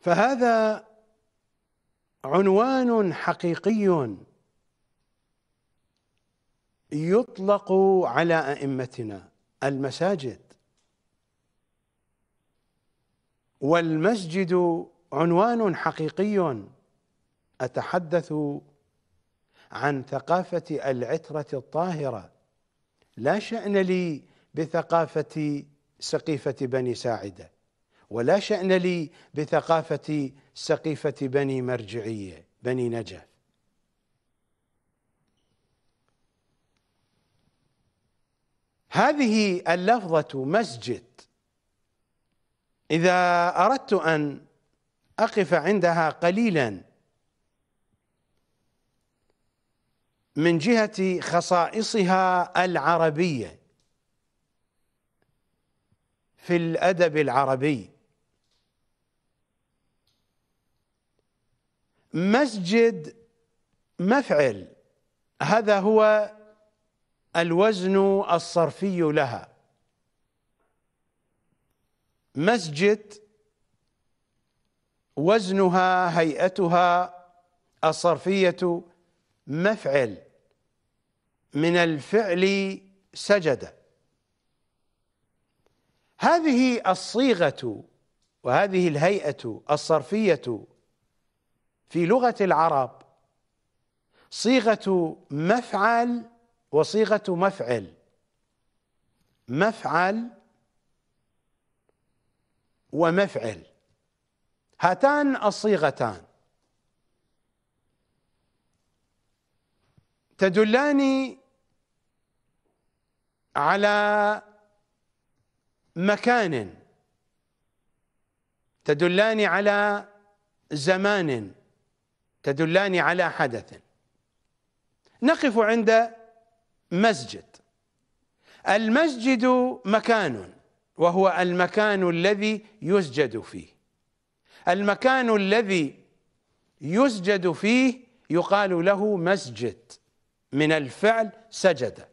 فهذا عنوان حقيقي يطلق على ائمتنا المساجد والمسجد عنوان حقيقي اتحدث عن ثقافه العتره الطاهره لا شان لي بثقافه سقيفه بني ساعده ولا شأن لي بثقافة سقيفة بني مرجعية بني نجف هذه اللفظة مسجد إذا أردت أن أقف عندها قليلا من جهة خصائصها العربية في الأدب العربي مسجد مفعل هذا هو الوزن الصرفي لها مسجد وزنها هيئتها الصرفية مفعل من الفعل سجد هذه الصيغة وهذه الهيئة الصرفية في لغة العرب صيغة مفعل وصيغة مفعل مفعل ومفعل هاتان الصيغتان تدلان على مكان تدلان على زمان تدلان على حدث نقف عند مسجد المسجد مكان وهو المكان الذي يسجد فيه المكان الذي يسجد فيه يقال له مسجد من الفعل سجد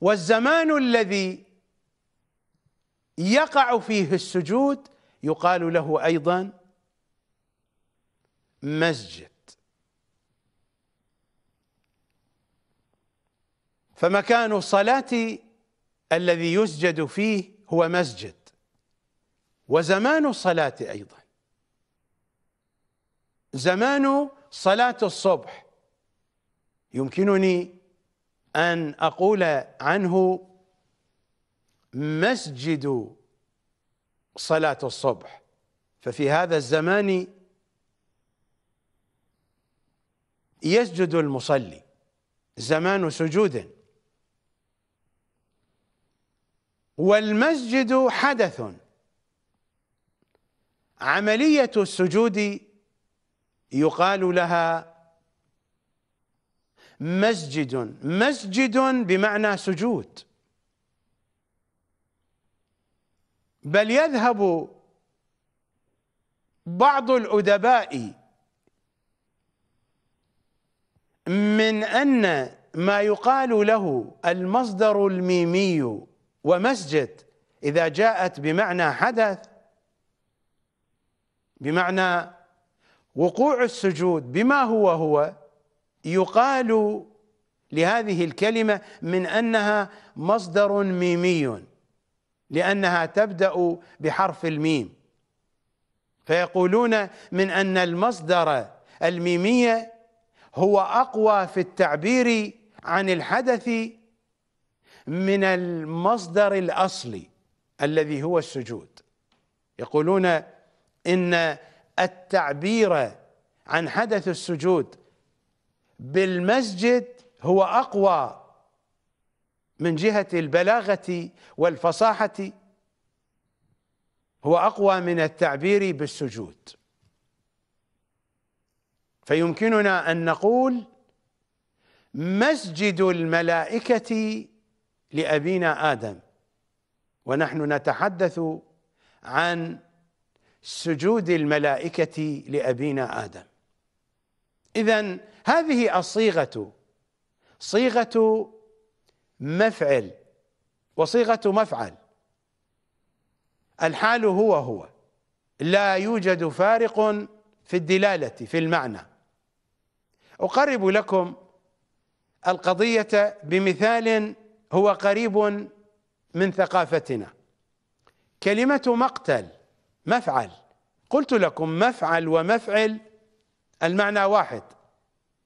والزمان الذي يقع فيه السجود يقال له ايضا مسجد فمكان الصلاة الذي يسجد فيه هو مسجد وزمان الصلاة أيضا زمان صلاة الصبح يمكنني أن أقول عنه مسجد صلاة الصبح ففي هذا الزمان يسجد المصلي زمان سجود والمسجد حدث عملية السجود يقال لها مسجد مسجد بمعنى سجود بل يذهب بعض الأدباء من أن ما يقال له المصدر الميمي ومسجد إذا جاءت بمعنى حدث بمعنى وقوع السجود بما هو هو يقال لهذه الكلمة من أنها مصدر ميمي لأنها تبدأ بحرف الميم فيقولون من أن المصدر الميمية هو اقوى في التعبير عن الحدث من المصدر الاصلي الذي هو السجود يقولون ان التعبير عن حدث السجود بالمسجد هو اقوى من جهه البلاغه والفصاحه هو اقوى من التعبير بالسجود فيمكننا أن نقول مسجد الملائكة لأبينا آدم ونحن نتحدث عن سجود الملائكة لأبينا آدم إذا هذه الصيغة صيغة مفعل وصيغة مفعل الحال هو هو لا يوجد فارق في الدلالة في المعنى اقرب لكم القضيه بمثال هو قريب من ثقافتنا كلمه مقتل مفعل قلت لكم مفعل ومفعل المعنى واحد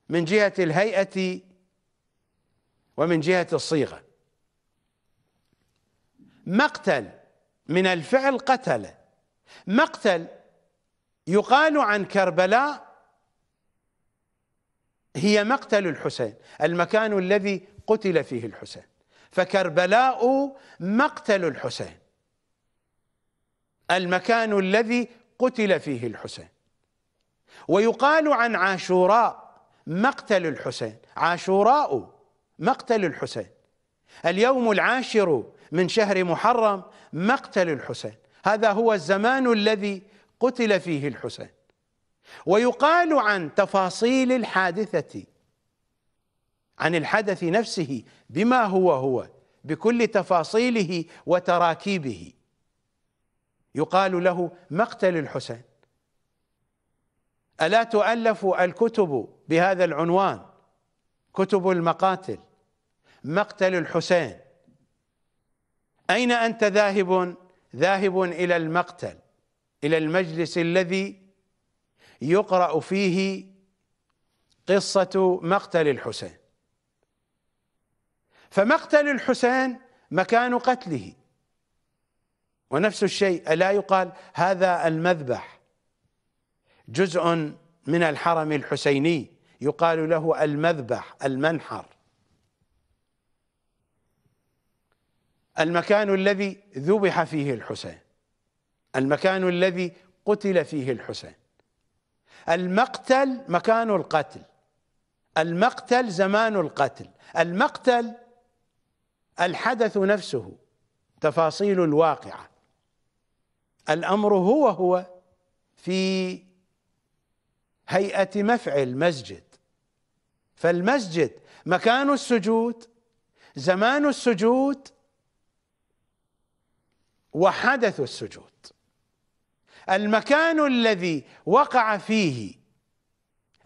من جهه الهيئه ومن جهه الصيغه مقتل من الفعل قتل مقتل يقال عن كربلاء هي مقتل الحسين المكان الذي قتل فيه الحسين فكربلاء مقتل الحسين المكان الذي قتل فيه الحسين ويقال عن عاشوراء مقتل الحسين عاشوراء مقتل الحسين اليوم العاشر من شهر محرم مقتل الحسين هذا هو الزمان الذي قتل فيه الحسين ويقال عن تفاصيل الحادثة عن الحدث نفسه بما هو هو بكل تفاصيله وتراكيبه يقال له مقتل الحسين ألا تؤلف الكتب بهذا العنوان كتب المقاتل مقتل الحسين أين أنت ذاهب ذاهب إلى المقتل إلى المجلس الذي يقرأ فيه قصة مقتل الحسين فمقتل الحسين مكان قتله ونفس الشيء ألا يقال هذا المذبح جزء من الحرم الحسيني يقال له المذبح المنحر المكان الذي ذبح فيه الحسين المكان الذي قتل فيه الحسين المقتل مكان القتل المقتل زمان القتل المقتل الحدث نفسه تفاصيل الواقعه الامر هو هو في هيئه مفعل مسجد فالمسجد مكان السجود زمان السجود وحدث السجود المكان الذي وقع فيه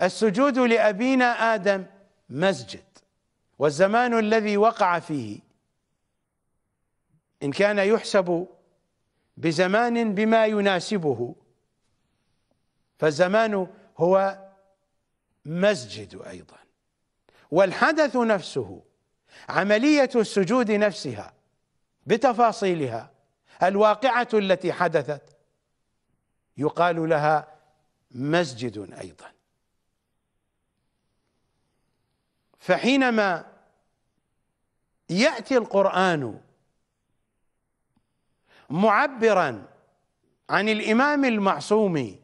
السجود لأبينا آدم مسجد والزمان الذي وقع فيه إن كان يحسب بزمان بما يناسبه فالزمان هو مسجد أيضا والحدث نفسه عملية السجود نفسها بتفاصيلها الواقعة التي حدثت يقال لها مسجد أيضا فحينما يأتي القرآن معبرا عن الإمام المعصوم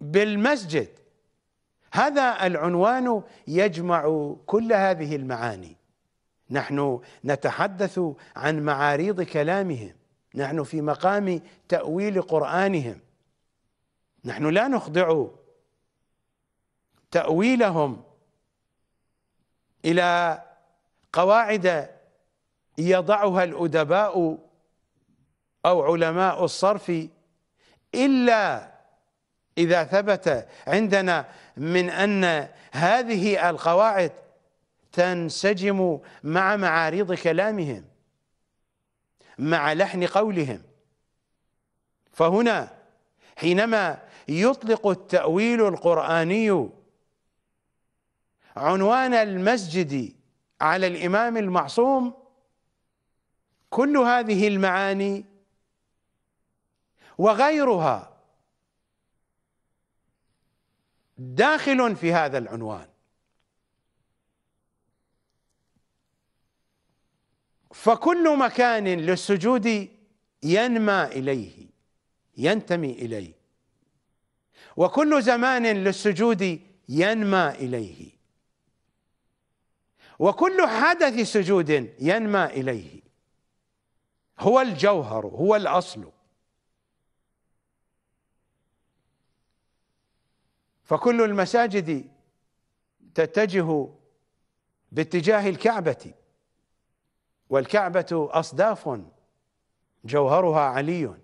بالمسجد هذا العنوان يجمع كل هذه المعاني نحن نتحدث عن معاريض كلامهم نحن في مقام تأويل قرآنهم نحن لا نخضع تأويلهم إلى قواعد يضعها الأدباء أو علماء الصرف إلا إذا ثبت عندنا من أن هذه القواعد تنسجم مع معارض كلامهم مع لحن قولهم فهنا حينما يطلق التأويل القرآني عنوان المسجد على الإمام المعصوم كل هذه المعاني وغيرها داخل في هذا العنوان فكل مكان للسجود ينمى اليه ينتمي اليه وكل زمان للسجود ينمى اليه وكل حدث سجود ينمى اليه هو الجوهر هو الاصل فكل المساجد تتجه باتجاه الكعبه والكعبه اصداف جوهرها علي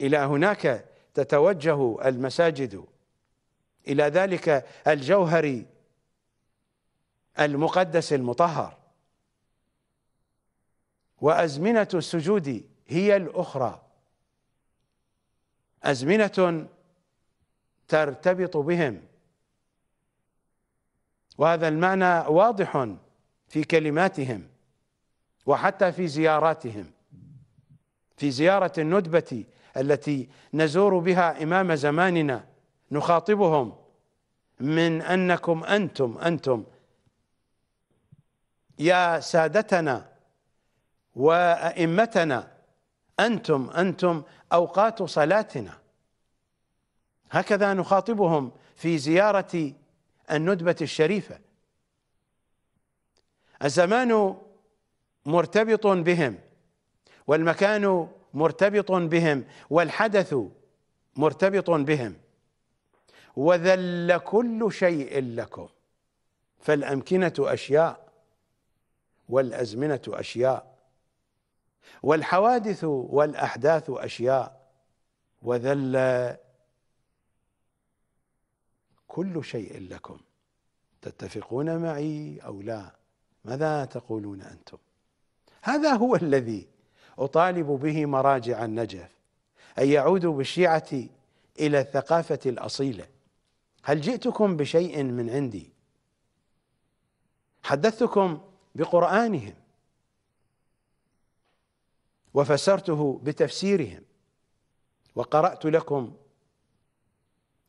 الى هناك تتوجه المساجد إلى ذلك الجوهر المقدس المطهر وأزمنة السجود هي الأخرى أزمنة ترتبط بهم وهذا المعنى واضح في كلماتهم وحتى في زياراتهم في زيارة الندبة التي نزور بها إمام زماننا نخاطبهم من أنكم أنتم أنتم يا سادتنا وأئمتنا أنتم أنتم أوقات صلاتنا هكذا نخاطبهم في زيارة الندبة الشريفة الزمان مرتبط بهم والمكان مرتبط بهم والحدث مرتبط بهم وذل كل شيء لكم فالامكنه اشياء والازمنه اشياء والحوادث والاحداث اشياء وذل كل شيء لكم تتفقون معي او لا ماذا تقولون انتم هذا هو الذي أطالب به مراجع النجف أن يعودوا بالشيعة إلى الثقافة الأصيلة هل جئتكم بشيء من عندي حدثتكم بقرآنهم وفسرته بتفسيرهم وقرأت لكم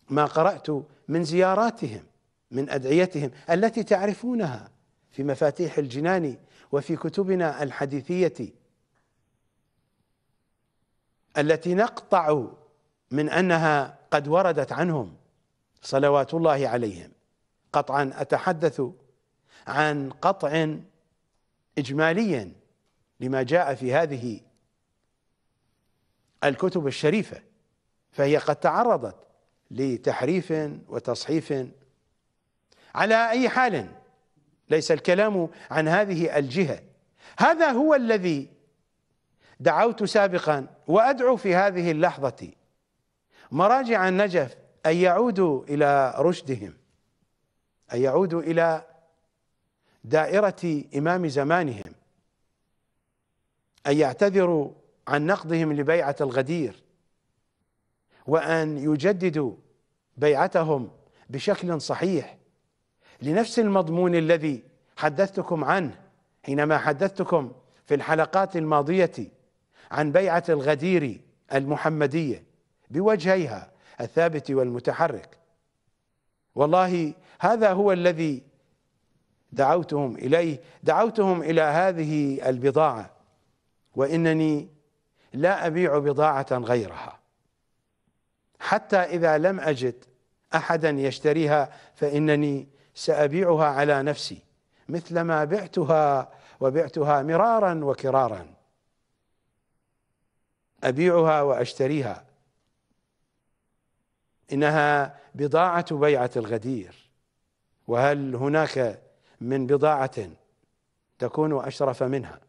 ما قرأت من زياراتهم من أدعيتهم التي تعرفونها في مفاتيح الجنان وفي كتبنا الحديثية التي نقطع من انها قد وردت عنهم صلوات الله عليهم قطعا اتحدث عن قطع اجمالي لما جاء في هذه الكتب الشريفه فهي قد تعرضت لتحريف وتصحيف على اي حال ليس الكلام عن هذه الجهه هذا هو الذي دعوت سابقا وأدعو في هذه اللحظة مراجع النجف أن يعودوا إلى رشدهم أن يعودوا إلى دائرة إمام زمانهم أن يعتذروا عن نقضهم لبيعة الغدير وأن يجددوا بيعتهم بشكل صحيح لنفس المضمون الذي حدثتكم عنه حينما حدثتكم في الحلقات الماضية عن بيعة الغدير المحمدية بوجهيها الثابت والمتحرك والله هذا هو الذي دعوتهم إليه دعوتهم إلى هذه البضاعة وإنني لا أبيع بضاعة غيرها حتى إذا لم أجد أحدا يشتريها فإنني سأبيعها على نفسي مثلما بعتها وبعتها مرارا وكرارا أبيعها وأشتريها إنها بضاعة بيعة الغدير وهل هناك من بضاعة تكون أشرف منها